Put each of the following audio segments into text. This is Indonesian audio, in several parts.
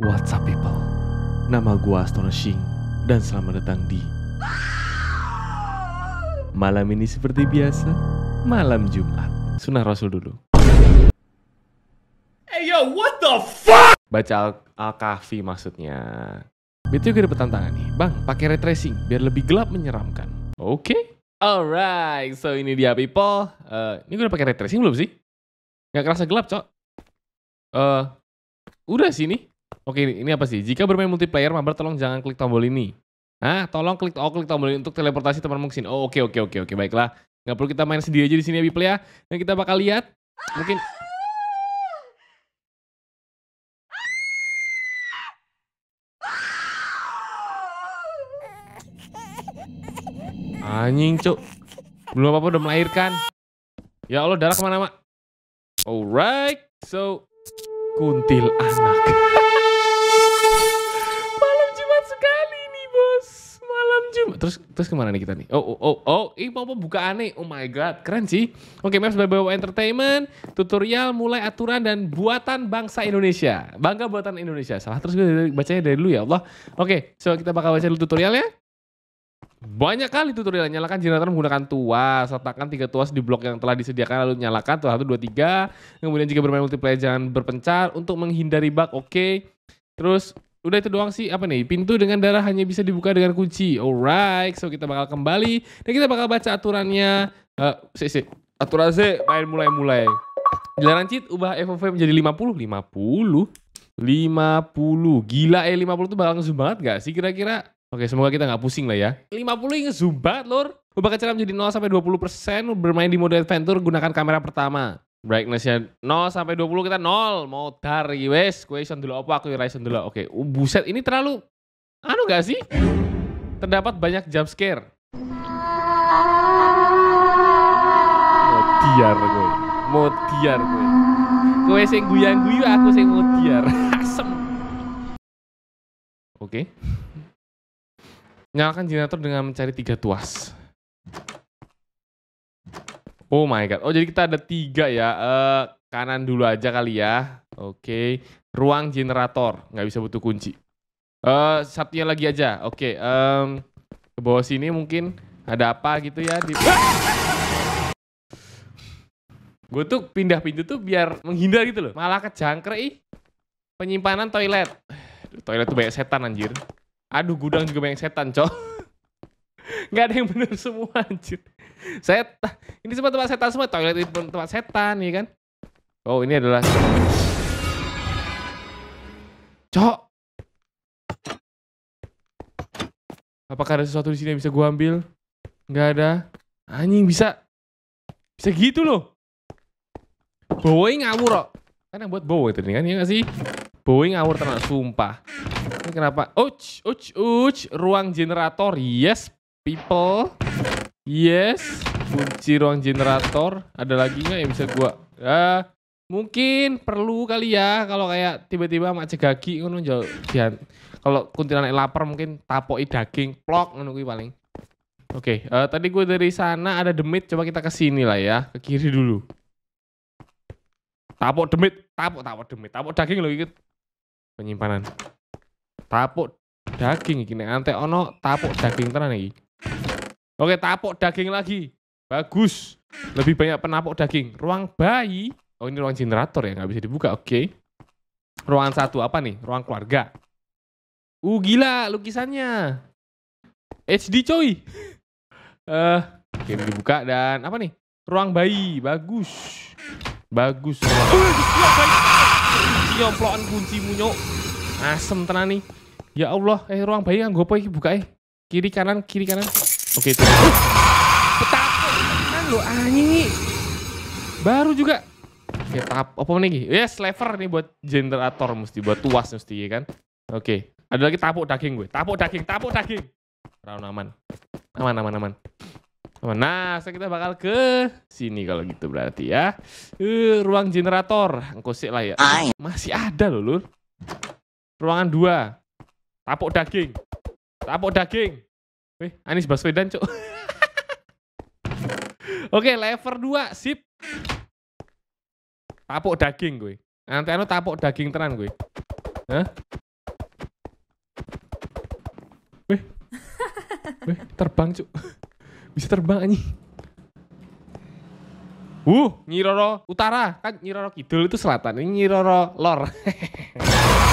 What's up people? Nama gua Astonishing dan selamat datang di Malam ini seperti biasa, malam Jumat. Sunnah Rasul dulu. Hey yo, what the fuck? Baca Al-Kahfi Al maksudnya. Betul gue dapet tantangan nih. Bang, pakai ray tracing biar lebih gelap menyeramkan. Oke? Okay? Alright, so ini dia people. Uh, ini gua udah pakai ray tracing belum sih? Gak kerasa gelap, Cok. Eh, uh, udah sih nih. Oke, ini, ini apa sih? Jika bermain multiplayer, mabar tolong jangan klik tombol ini. Ah, tolong klik oh klik tombol ini untuk teleportasi teman mungkin. Oh, oke oke oke oke, baiklah. Nggak perlu kita main sendiri aja di sini ya Biple ya. Dan kita bakal lihat mungkin Anjing, cuk. Belum apa-apa udah melahirkan. Ya Allah, darah kemana, Mak? Alright, so... Kuntil anak. terus terus kemana nih kita nih? Oh oh oh, oh ih mau buka aneh Oh my god, keren sih. Oke, Maps by Bawa Entertainment, tutorial mulai aturan dan buatan bangsa Indonesia. Bangga buatan Indonesia. Salah terus gue bacanya dari dulu ya Allah. Oke, so kita bakal baca dulu tutorialnya. Banyak kali tutorial nyalakan generator menggunakan tuas, letakkan tiga tuas di blok yang telah disediakan lalu nyalakan tuas satu dua tiga. Kemudian jika bermain multiplayer jangan berpencar untuk menghindari bug. Oke. Okay. Terus Udah itu doang sih apa nih? Pintu dengan darah hanya bisa dibuka dengan kunci. Alright, so kita bakal kembali dan kita bakal baca aturannya. Uh, eh, sih Aturan sih main mulai-mulai. Dilarang cheat, ubah FOV menjadi 50. 50. 50. Gila eh 50 tuh bakal ngezoom banget gak sih kira-kira? Oke, semoga kita gak pusing lah ya. 50 ngezoom banget, lor Ubah kecerah menjadi 0 sampai 20%, bermain di mode adventure gunakan kamera pertama brightnessnya 0 sampai 20 kita 0 mau dar wes question dulu apa aku ison dulu oke okay. uh, buset ini terlalu anu gak sih terdapat banyak jump scare modiar gue modiar gue gue sing guyang guyu aku sing modiar asem oke okay. nyalakan generator dengan mencari tiga tuas Oh my god. Oh jadi kita ada tiga ya. Uh, kanan dulu aja kali ya. Oke. Okay. Ruang generator. Nggak bisa butuh kunci. Uh, satunya lagi aja. Oke. Okay. Um, ke bawah sini mungkin ada apa gitu ya. Di... Gue tuh pindah pintu tuh biar menghindar gitu loh. Malah kejangkrik ih. Penyimpanan toilet. toilet tuh banyak setan anjir. Aduh gudang juga banyak setan cok. Nggak ada yang bener semua anjir set ini semua tempat setan semua toilet itu tempat setan ya kan oh ini adalah cok apakah ada sesuatu di sini yang bisa gua ambil nggak ada anjing bisa bisa gitu loh Boeing ngawur kok kan yang buat Boeing tadi kan ya nggak sih Boeing ngawur tenang sumpah ini kenapa uch uch uch ruang generator yes people Yes, kunci ruang generator. Ada lagi nggak yang bisa gua? Ya, mungkin perlu kali ya kalau kayak tiba-tiba mak cegaki ngono jauh kalau kuntilanak lapar mungkin tapoi daging plok ngono gue paling. Oke, okay, uh, eh, tadi gue dari sana ada demit, coba kita ke sini lah ya, ke kiri dulu. Tapok demit, tapok tapok demit, tapok daging loh ikut penyimpanan. Tapok daging gini ante ono tapok daging tenan lagi. Oke, tapok daging lagi. Bagus. Lebih banyak penapok daging. Ruang bayi. Oh, ini ruang generator ya, nggak bisa dibuka. Oke. Okay. Ruangan satu apa nih? Ruang keluarga. Uh, gila lukisannya. HD coy. Eh, uh, okay, dibuka dan apa nih? Ruang bayi. Bagus. Bagus. Nyomplokan kunci munyok. Asem tenan nih. Ya Allah, eh ruang bayi kan gue ini buka eh. Kiri kanan, kiri kanan. Oke itu. Petakut lo lu anjing Baru juga. Oke, tap apa lagi? Yes, lever nih buat generator mesti buat tuas mesti ya kan. Oke. Ada lagi tapuk daging gue. Tapuk daging, tapuk daging. Round aman. Aman aman aman. Aman. Nah, sekarang kita bakal ke sini kalau gitu berarti ya. Uh, ruang generator. Engkosik lah ya. Masih ada loh, Lur. Ruangan dua. Tapuk daging. Tapuk daging. Wih, Anies Baswedan, Cuk. Oke, lever 2, sip. Tapuk daging gue. Nanti anu tapuk daging tenan gue. Hah? Wih. Wih, terbang, Cuk. Bisa terbang anjing. Uh, Nyiroro Utara, kan Nyiroro Kidul itu selatan, ini Nyiroro Lor.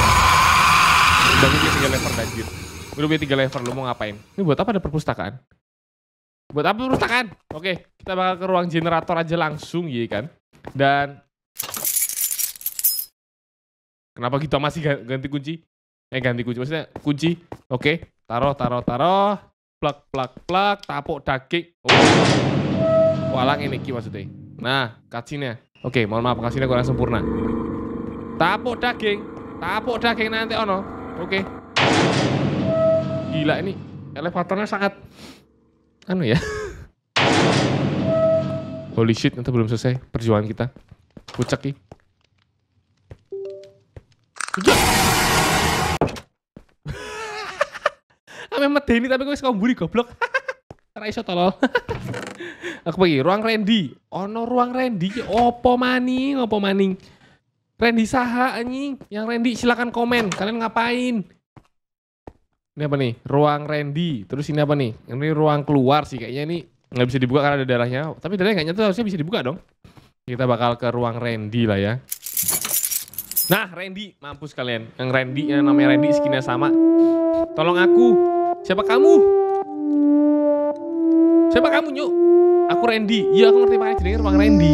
Dan ini tinggal lever banjir. Udah punya tiga lever, lu mau ngapain? Ini buat apa ada perpustakaan? Buat apa perpustakaan? Oke, kita bakal ke ruang generator aja langsung, ya kan? Dan... Kenapa kita gitu masih ganti kunci? Eh, ganti kunci. Maksudnya kunci. Oke, taruh, taruh, taruh. Plak, plak, plak. Tapuk daging. Oh. Walang ini, Ki, maksudnya. Nah, kacinya, Oke, mohon maaf, kacinya kurang sempurna. Tapuk daging. Tapuk daging nanti, ono. Oke, gila ini elevatornya sangat anu ya. Holy shit, itu belum selesai perjuangan kita. Pucak ki. Ame ini tapi kok sekarang komburi goblok. Ora shot tolol. Aku pergi ruang Randy. oh no ruang Randy opo maning, opo maning. Randy saha anjing. Yang Randy silakan komen, kalian ngapain? Ini apa nih? Ruang Randy. Terus ini apa nih? Ini ruang keluar sih kayaknya ini nggak bisa dibuka karena ada darahnya. Tapi darahnya nggak tuh harusnya bisa dibuka dong. Kita bakal ke ruang Randy lah ya. Nah, Randy, mampus kalian. Yang Randy, yang namanya Randy, skinnya sama. Tolong aku. Siapa kamu? Siapa kamu, Yuk. Aku Randy. Iya, aku ngerti makanya jenengnya ruang Randy.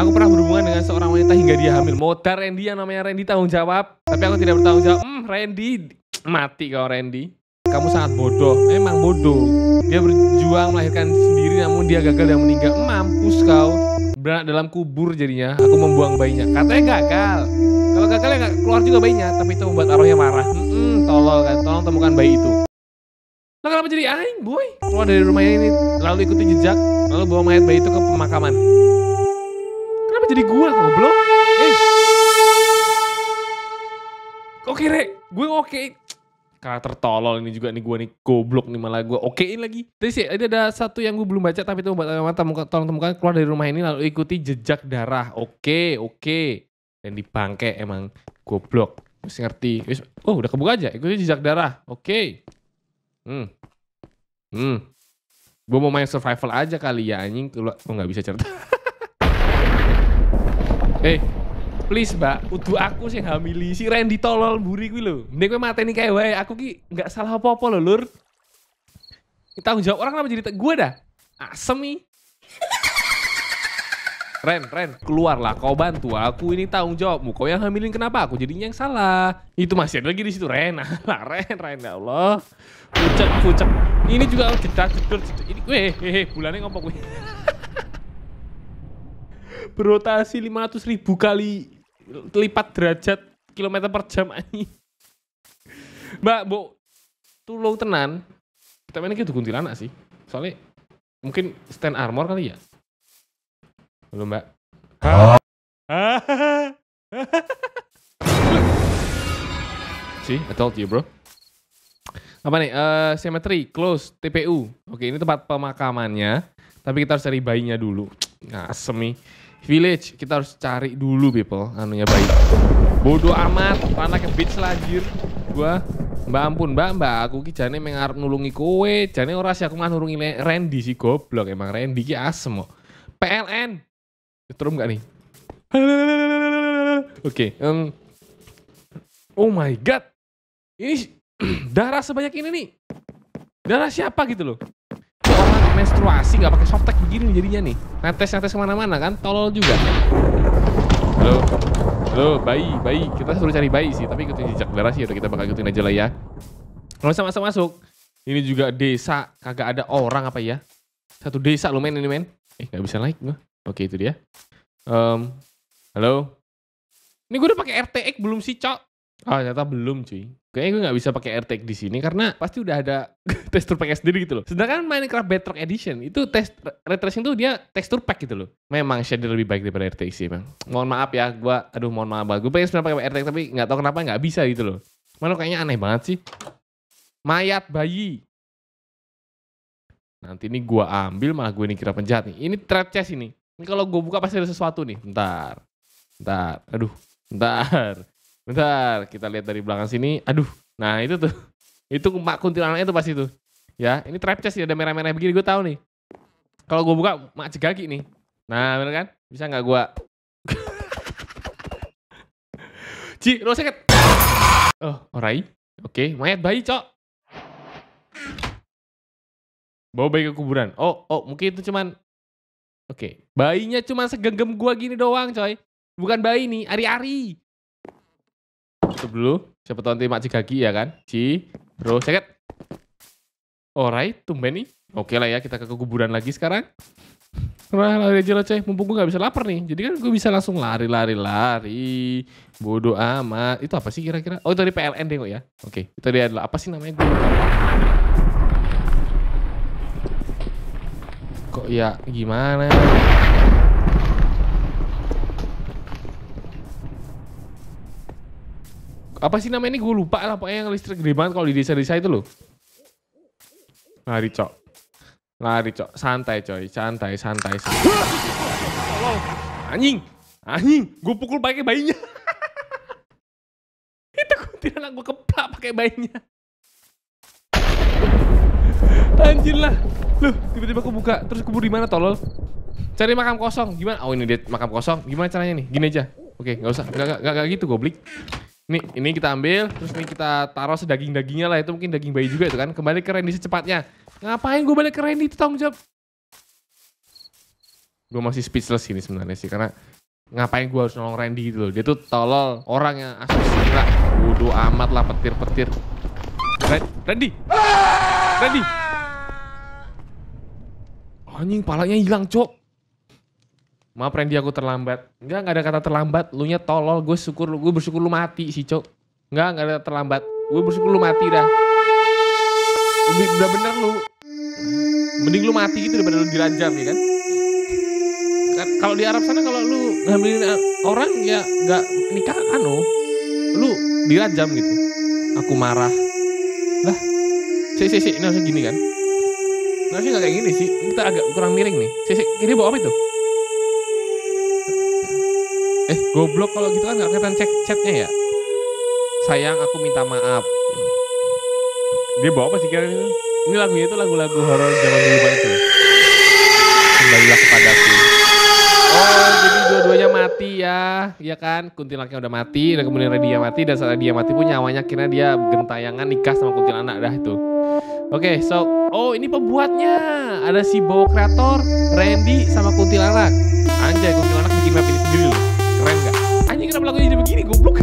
Aku pernah berhubungan dengan seorang wanita hingga dia hamil. Motor Randy yang namanya Randy tanggung jawab. Tapi aku tidak bertanggung jawab. Hmm, Randy, Mati kau Randy. Kamu sangat bodoh. emang bodoh. Dia berjuang melahirkan sendiri namun dia gagal dan meninggal. Mampus kau. Beranak dalam kubur jadinya. Aku membuang bayinya. Katanya gagal. Kalau gagal ya keluar juga bayinya. Tapi itu membuat arwahnya marah. Hmm, -mm, tolol kan. Tolong temukan bayi itu. lo kenapa jadi aing boy? Keluar dari rumahnya ini. Lalu ikuti jejak. Lalu bawa mayat bayi itu ke pemakaman. Kenapa jadi gua belum? Eh. Oke, Rek. Gue oke karakter tolol ini juga nih gue nih goblok nih malah gue okein lagi. Terus sih ada, ada satu yang gue belum baca tapi itu buat mata tolong temukan keluar dari rumah ini lalu ikuti jejak darah. Oke, okay, oke. Okay. Dan dipangke emang goblok. Mesti ngerti. Oh udah kebuka aja. Ikuti jejak darah. Oke. Okay. Hmm. Hmm. Gue mau main survival aja kali ya anjing. keluar oh, nggak bisa cerita. eh, hey please mbak udu aku sih hamili si Randy tolol buri gue lho mending mati mateni kayak wae aku ki nggak salah apa-apa lho lur tanggung jawab orang kenapa jadi gue dah asem nih Ren, Ren, keluarlah kau bantu aku ini tanggung jawabmu. Kau yang hamilin kenapa aku jadinya yang salah? Itu masih ada lagi di situ Ren. Ren, Ren ya Allah. Pucet, pucet. Ini juga jedak jedur jedak. Ini weh, hehe, bulannya ngompok, gue. Berotasi 500 ribu kali lipat derajat kilometer per jam ini Mbak, Bu, tulung tenan. Tapi ini gitu kuntilanak sih. Soalnya mungkin stand armor kali ya. Belum, Mbak. si I told you, bro. Apa nih? Uh, eh, cemetery, close, TPU. Oke, ini tempat pemakamannya. Tapi kita harus cari bayinya dulu. Nah, semi Village, kita harus cari dulu people, anunya baik. Bodoh amat, panah ke beach lanjir. Gua, mbak ampun mbak, mbak aku ki jane mengarep nulungi kowe, jane ora sih aku mah nulungi Randy si goblok, emang Randy ki asem kok. PLN, ketrum gak nih? Oke, oh my god, ini darah sebanyak ini nih, darah siapa gitu loh? menstruasi nggak pakai softtek begini jadinya nih netes netes kemana-mana kan tolol juga halo halo bayi bayi kita suruh cari bayi sih tapi ikutin jejak darah sih kita bakal ikutin aja lah ya nggak usah masuk masuk ini juga desa kagak ada orang apa ya satu desa lu main ini men eh nggak bisa naik nggak? oke itu dia um, halo ini gue udah pakai RTX belum sih cok ah ternyata belum cuy kayaknya gue nggak bisa pakai AirTag di sini karena pasti udah ada tekstur pack sendiri gitu loh. Sedangkan Minecraft Bedrock Edition itu test ray tuh dia tekstur pack gitu loh. Memang shader lebih baik daripada RTX sih, Bang. Mohon maaf ya, gue aduh mohon maaf banget. Gue pengen sebenarnya pakai AirTag tapi nggak tahu kenapa nggak bisa gitu loh. Mana kayaknya aneh banget sih. Mayat bayi. Nanti ini gue ambil malah gue ini kira penjahat nih. Ini trap chest ini. Ini kalau gue buka pasti ada sesuatu nih. Bentar. Bentar. Aduh. Bentar. Bentar, kita lihat dari belakang sini. Aduh, nah itu tuh. Itu mak kuntilanaknya itu pasti tuh. Ya, ini trap chest ya ada merah-merah begini gue tahu nih. Kalau gue buka mak cegaki nih. Nah, bener kan? Bisa nggak gue? Ci, lo seket Oh, orai. Oke, okay. mayat bayi, cok. Bawa bayi ke kuburan. Oh, oh, mungkin itu cuman Oke, okay. bayinya cuma segenggam gua gini doang, coy. Bukan bayi nih, ari-ari tutup dulu. Siapa tahu nanti Mak Cigagi ya kan? Ci, bro, ceket. Alright, tumben nih. Oke okay lah ya, kita ke kuburan lagi sekarang. Nah, lari aja lah, Ceh. Mumpung gue gak bisa lapar nih. Jadi kan gue bisa langsung lari-lari-lari. Bodoh amat. Itu apa sih kira-kira? Oh, itu dari PLN deh kok ya. Oke, okay. itu dia adalah apa sih namanya? Gue Kok ya gimana? Apa sih namanya ini gue lupa lah pokoknya yang listrik gede banget kalau di desa-desa itu loh. Lari cok. Lari cok. Santai coy. Santai, santai, santai. Anjing. Anjing. Gue pukul pakai bayinya. itu kuntilanak gue keplak pakai bayinya. Anjir lah. Loh, tiba-tiba aku buka. Terus kubur di mana tolol? Cari makam kosong. Gimana? Oh, ini dia makam kosong. Gimana caranya nih? Gini aja. Oke, nggak usah. Nggak, nggak, nggak gitu, goblik. Ini ini kita ambil, terus ini kita taruh sedaging-dagingnya lah itu mungkin daging bayi juga itu kan. Kembali ke Randy secepatnya. Ngapain gue balik ke Randy itu tanggung jawab. Gue masih speechless ini sebenarnya sih karena ngapain gue harus nolong Randy gitu loh. Dia tuh tolol orang yang asli gila. Wudhu amat lah petir-petir. Randy. Randy. Anjing palanya hilang, Cok. Maaf Randy aku terlambat. Enggak, enggak ada kata terlambat. Lu nya tolol, gue syukur lu, gue bersyukur lu mati sih, Cok. Enggak, enggak ada kata terlambat. Gue bersyukur lu mati dah. Lebih udah bener lu. Mending lu mati gitu daripada lu dirajam ya kan? kan. Kalau di Arab sana kalau lu ngambilin eh, orang ya nggak nikah anu, lu dirajam gitu. Aku marah. Lah, si si si, ini harusnya gini kan? sih nggak kayak gini sih. Kita agak kurang miring nih. Si si, ini bawa apa itu? Eh, goblok kalau gitu kan nggak kelihatan cek chatnya ya. Sayang, aku minta maaf. Dia bawa apa sih kira ini Ini lagunya itu lagu-lagu horor zaman dulu banget tuh. Kembalilah kepadaku. Oh, jadi dua-duanya mati ya, Iya kan? Kuntilanaknya udah mati, dan kemudian dia mati, dan saat dia mati pun nyawanya akhirnya dia gentayangan nikah sama kuntilanak dah itu. Oke, okay, so oh ini pembuatnya ada si Bowo kreator, Randy sama kuntilanak. Anjay, kuntilanak bikin map ini sendiri loh kenapa lagunya jadi begini goblok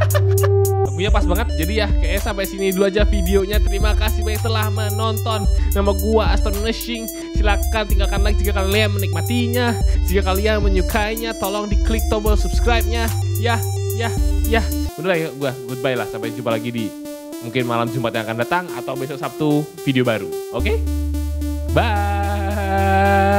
lagunya pas banget jadi ya kayaknya sampai sini dulu aja videonya terima kasih banyak telah menonton nama gua astonishing silahkan tinggalkan like jika kalian menikmatinya jika kalian menyukainya tolong diklik tombol subscribe nya ya ya ya udah lah ya gua goodbye lah sampai jumpa lagi di mungkin malam Jumat yang akan datang atau besok Sabtu video baru oke okay? bye